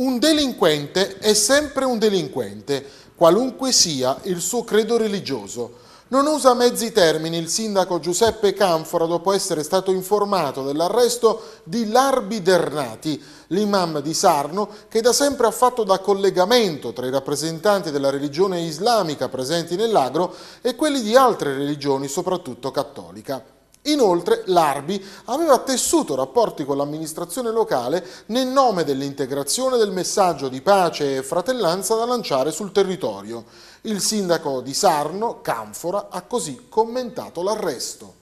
Un delinquente è sempre un delinquente, qualunque sia il suo credo religioso. Non usa mezzi termini il sindaco Giuseppe Canfora dopo essere stato informato dell'arresto di Larbi Dernati, l'imam di Sarno, che da sempre ha fatto da collegamento tra i rappresentanti della religione islamica presenti nell'agro e quelli di altre religioni, soprattutto cattolica. Inoltre l'Arbi aveva tessuto rapporti con l'amministrazione locale nel nome dell'integrazione del messaggio di pace e fratellanza da lanciare sul territorio. Il sindaco di Sarno, Canfora, ha così commentato l'arresto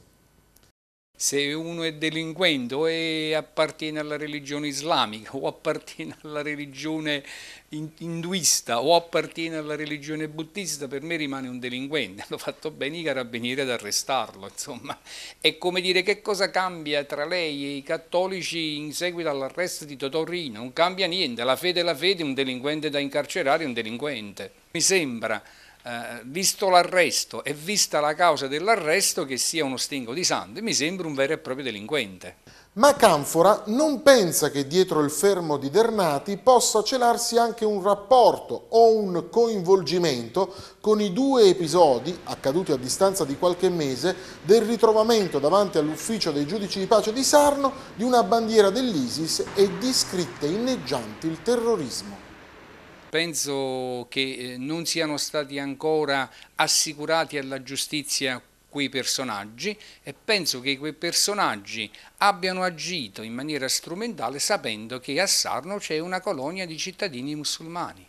se uno è delinquente o è, appartiene alla religione islamica o appartiene alla religione induista o appartiene alla religione buddista, per me rimane un delinquente. Hanno fatto bene i carabinieri ad arrestarlo, insomma. È come dire che cosa cambia tra lei e i cattolici in seguito all'arresto di Totorrino? Non cambia niente, la fede è la fede, un delinquente da incarcerare è un delinquente. Mi sembra eh, visto l'arresto e vista la causa dell'arresto, che sia uno stingo di sangue, mi sembra un vero e proprio delinquente. Ma Canfora non pensa che dietro il fermo di Dernati possa celarsi anche un rapporto o un coinvolgimento con i due episodi, accaduti a distanza di qualche mese, del ritrovamento davanti all'ufficio dei giudici di pace di Sarno di una bandiera dell'ISIS e di scritte inneggianti il terrorismo penso che eh, non siano stati ancora assicurati alla giustizia quei personaggi e penso che quei personaggi abbiano agito in maniera strumentale sapendo che a Sarno c'è una colonia di cittadini musulmani.